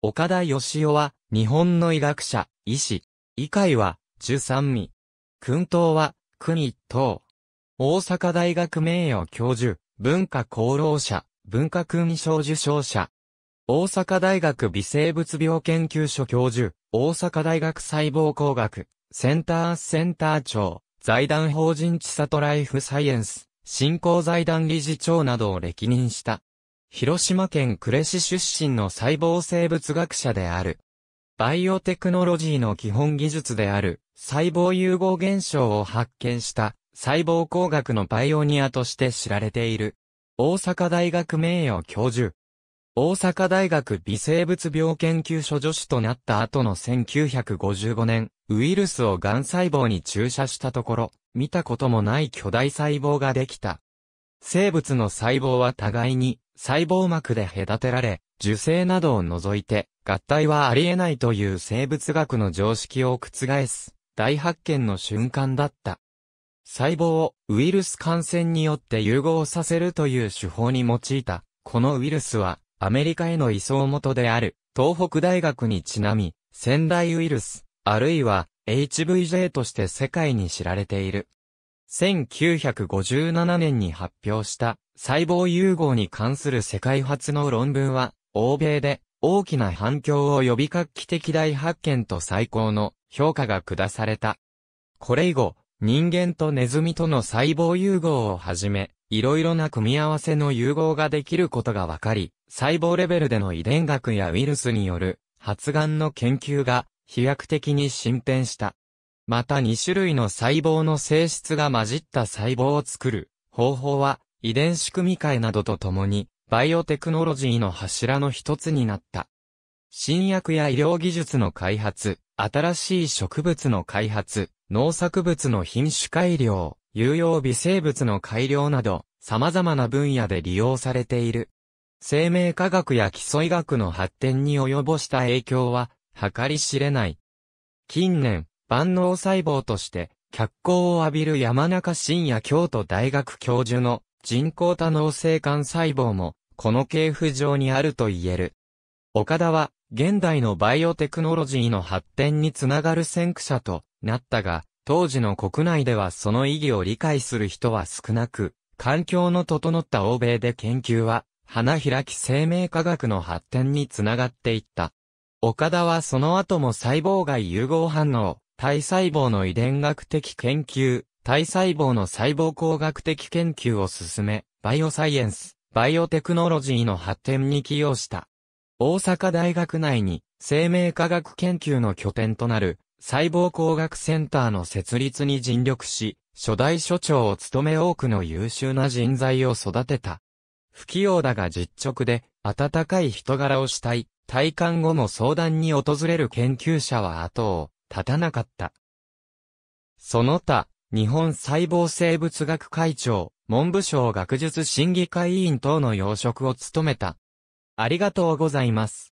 岡田義夫は、日本の医学者、医師。医会は、十三味。訓党は、国一等。大阪大学名誉教授、文化功労者、文化勲章受章者。大阪大学微生物病研究所教授、大阪大学細胞工学、センターセンター長、財団法人地里ライフサイエンス、振興財団理事長などを歴任した。広島県呉市出身の細胞生物学者である。バイオテクノロジーの基本技術である細胞融合現象を発見した細胞工学のパイオニアとして知られている。大阪大学名誉教授。大阪大学微生物病研究所助手となった後の1955年、ウイルスを癌細胞に注射したところ、見たこともない巨大細胞ができた。生物の細胞は互いに細胞膜で隔てられ、受精などを除いて、合体はありえないという生物学の常識を覆す、大発見の瞬間だった。細胞をウイルス感染によって融合させるという手法に用いた、このウイルスは、アメリカへの移送元である、東北大学にちなみ、仙台ウイルス、あるいは HVJ として世界に知られている。1957年に発表した細胞融合に関する世界初の論文は、欧米で大きな反響を呼び画期的大発見と最高の評価が下された。これ以後、人間とネズミとの細胞融合をはじめ、いろいろな組み合わせの融合ができることが分かり、細胞レベルでの遺伝学やウイルスによる発がんの研究が飛躍的に進展した。また2種類の細胞の性質が混じった細胞を作る方法は、遺伝子組み換えなどとともに、バイオテクノロジーの柱の一つになった。新薬や医療技術の開発、新しい植物の開発、農作物の品種改良、有用微生物の改良など、様々な分野で利用されている。生命科学や基礎医学の発展に及ぼした影響は、計り知れない。近年、万能細胞として脚光を浴びる山中伸也京都大学教授の人工多能性幹細胞もこの系譜上にあると言える。岡田は現代のバイオテクノロジーの発展につながる先駆者となったが、当時の国内ではその意義を理解する人は少なく、環境の整った欧米で研究は、花開き生命科学の発展につながっていった。岡田はその後も細胞外融合反応、体細胞の遺伝学的研究、体細胞の細胞工学的研究を進め、バイオサイエンス、バイオテクノロジーの発展に寄与した。大阪大学内に生命科学研究の拠点となる細胞工学センターの設立に尽力し、初代所長を務め多くの優秀な人材を育てた。不器用だが実直で、温かい人柄をしたい、体感後も相談に訪れる研究者は後を立たなかった。その他、日本細胞生物学会長、文部省学術審議会委員等の要職を務めた。ありがとうございます。